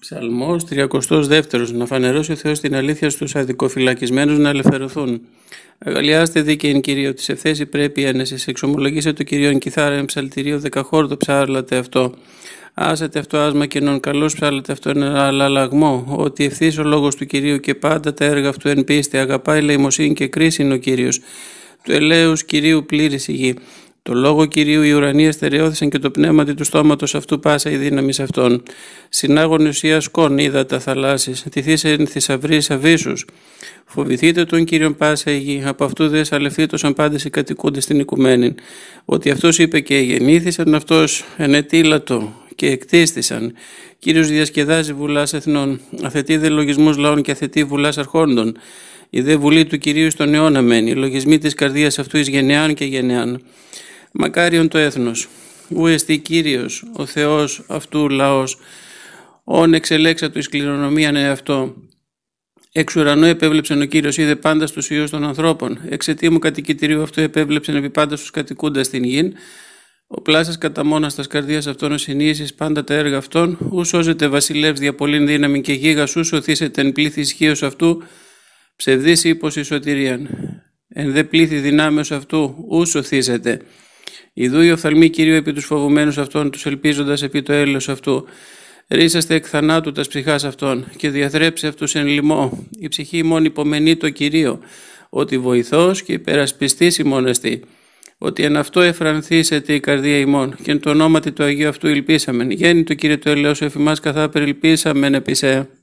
Ψαλμός 32 Να φανερώσει ο Θεός την αλήθεια στους αδικοφυλακισμένους να ελευθερωθούν. Αγαλιάστε δίκαιην Κυρίο της ευθέση πρέπει να ένεσης. Εξομολογήσε το Κυρίον Κιθάρα ψαλτηρίο δεκαχόρτο ψάρλατε αυτό. Άσετε αυτό άσμα κενών, καλώς ψάλλετε αυτό εν αλλαγμό. Ότι ευθύς ο λόγος του κυρίου και πάντα τα έργα αυτού εν πίστη, αγαπάει λαιμοσύνη και κρίση είναι ο κύριος. Του ελαίου κυρίου πλήρης η γη. Το λόγο κυρίου οι ουρανοί στερεώθησαν και το πνεύματι του στόματος αυτού πάσα η δύναμη αυτών. Συνάγων ουσία σκόν είδα τα θαλάσση, τη εν θησαυρή αβίσου. Φοβηθείτε τον κύριο πάσα η γη, από αυτού δε αν πάντες οι κατοικούντες στην οικουμένη. Ότι αυτός είπε και γεννήθησαν αυτός ενετήλατο και εκτίστησαν. Κύριος διασκεδάζει βουλάς εθνών, αθετεί δε λογισμούς λαών και αθετεί βουλάς αρχόντων. Η δε βουλή του κυρίου στον αιώνα μένει, λογισμοί της καρδίας αυτού εις γενεάν και γενεάν μακάριον το έθνος, ου εστί Κύριος, ο Θεός αυτού λαός, όν εξελέξα του εις κληρονομίαν εαυτό. Εξ ουρανού επέβλεψεν ο Κύριος είδε πάντα στους ιούς των ανθρώπων, εξαιτία μου κατοικητηρίου αυτού επέβλεψεν επί πάντα στους κατοικούντας στην γην, ο πλάσας κατά μόνας τας καρδίας αυτών ο πάντα τα έργα αυτών, ου σώζεται βασιλεύς δια πολλήν δύναμη και γίγας σου σωθήσετε εν πλήθη ισχύω αυτού, ψευδής η σωτηρίαν. Εν δε πλήθη δυνάμεως αυτού ου σωθήσεται. Ιδού οι οφθαλμοί κυρίου επί τους φοβουμένους αυτών, τους ελπίζοντας επί το έλεος αυτού. Ρίσαστε εκ θανάτου τας ψυχάς αυτών και διαθρέψε αυτούς εν λοιμό. Η ψυχή μόνη υπομενεί το Κυρίο, ότι βοηθός και υπερασπιστής ημών Ότι εν αυτό εφρανθήσεται η καρδία ημών και εν το όνομα του Αγίου αυτού ελπίσαμεν. Γέννη το κύριε το ελαιό σου εφημάς καθά περιλπίσαμεν επισέ.